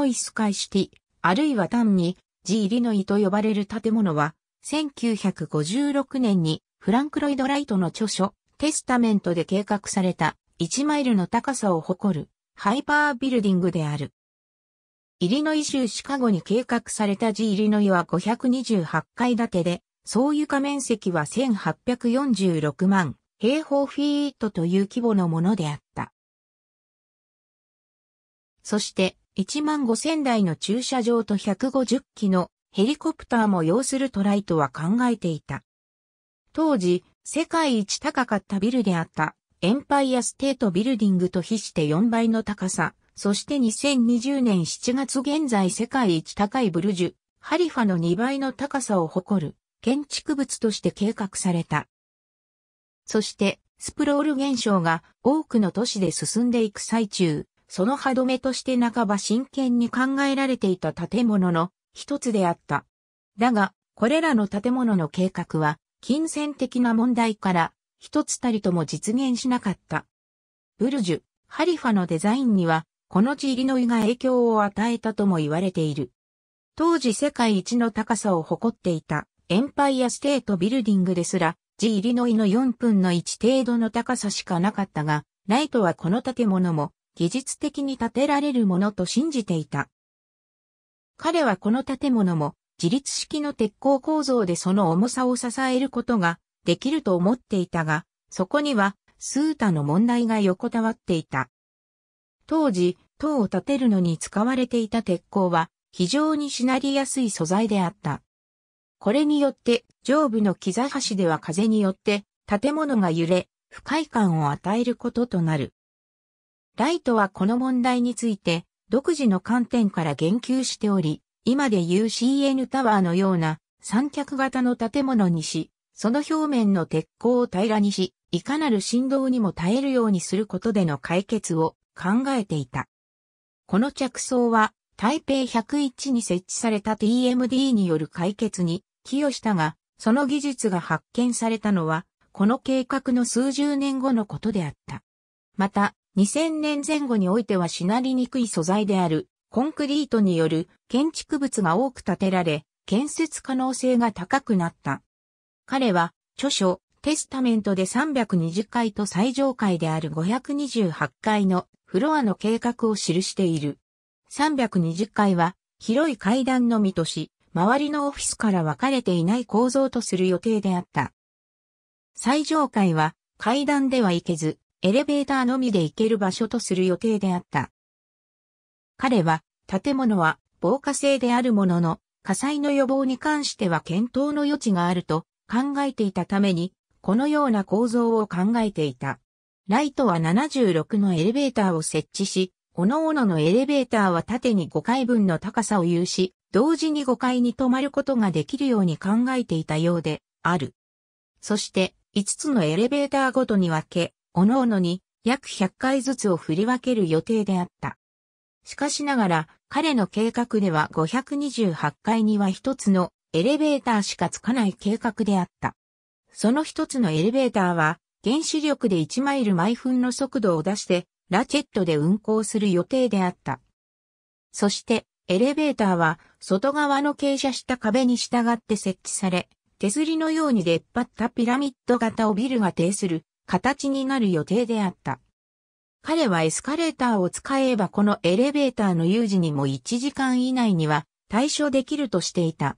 ノイスイシティ、あるいは単に、ジ・イリノイと呼ばれる建物は、1956年にフランク・ロイド・ライトの著書、テスタメントで計画された1マイルの高さを誇るハイパービルディングである。イリノイ州シカゴに計画されたジ・イリノイは528階建てで、総床面積は1846万平方フィートという規模のものであった。そして、1万5000台の駐車場と150機のヘリコプターも要するトライとは考えていた。当時、世界一高かったビルであったエンパイアステートビルディングと比して4倍の高さ、そして2020年7月現在世界一高いブルジュ、ハリファの2倍の高さを誇る建築物として計画された。そして、スプロール現象が多くの都市で進んでいく最中、その歯止めとして半ば真剣に考えられていた建物の一つであった。だが、これらの建物の計画は、金銭的な問題から、一つたりとも実現しなかった。ブルジュ、ハリファのデザインには、この地入リノイが影響を与えたとも言われている。当時世界一の高さを誇っていたエンパイアステートビルディングですら、ジ入リノイの4分の1程度の高さしかなかったが、ライトはこの建物も技術的に建てられるものと信じていた。彼はこの建物も自立式の鉄鋼構造でその重さを支えることができると思っていたが、そこには数多の問題が横たわっていた。当時、塔を建てるのに使われていた鉄鋼は非常にしなりやすい素材であった。これによって上部の木材端では風によって建物が揺れ、不快感を与えることとなる。ライトはこの問題について、独自の観点から言及しており、今でいう CN タワーのような三脚型の建物にし、その表面の鉄鋼を平らにし、いかなる振動にも耐えるようにすることでの解決を考えていた。この着想は、台北101に設置された TMD による解決に寄与したが、その技術が発見されたのは、この計画の数十年後のことであった。また、2000年前後においてはしなりにくい素材であるコンクリートによる建築物が多く建てられ、建設可能性が高くなった。彼は著書テスタメントで320階と最上階である528階のフロアの計画を記している。320階は広い階段のみとし、周りのオフィスから分かれていない構造とする予定であった。最上階は階段では行けず、エレベーターのみで行ける場所とする予定であった。彼は、建物は防火性であるものの、火災の予防に関しては検討の余地があると考えていたために、このような構造を考えていた。ライトは76のエレベーターを設置し、各々のエレベーターは縦に5階分の高さを有し、同時に5階に止まることができるように考えていたようである。そして、5つのエレベーターごとに分け、各々に約100回ずつを振り分ける予定であった。しかしながら、彼の計画では528階には一つのエレベーターしかつかない計画であった。その一つのエレベーターは、原子力で1マイル毎分の速度を出して、ラチェットで運行する予定であった。そして、エレベーターは、外側の傾斜した壁に従って設置され、手すりのように出っ張ったピラミッド型をビルが呈する形になる予定であった。彼はエスカレーターを使えばこのエレベーターの有事にも1時間以内には対処できるとしていた。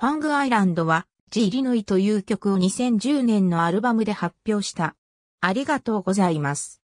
ファングアイランドは、ジ・リノイという曲を2010年のアルバムで発表した。ありがとうございます。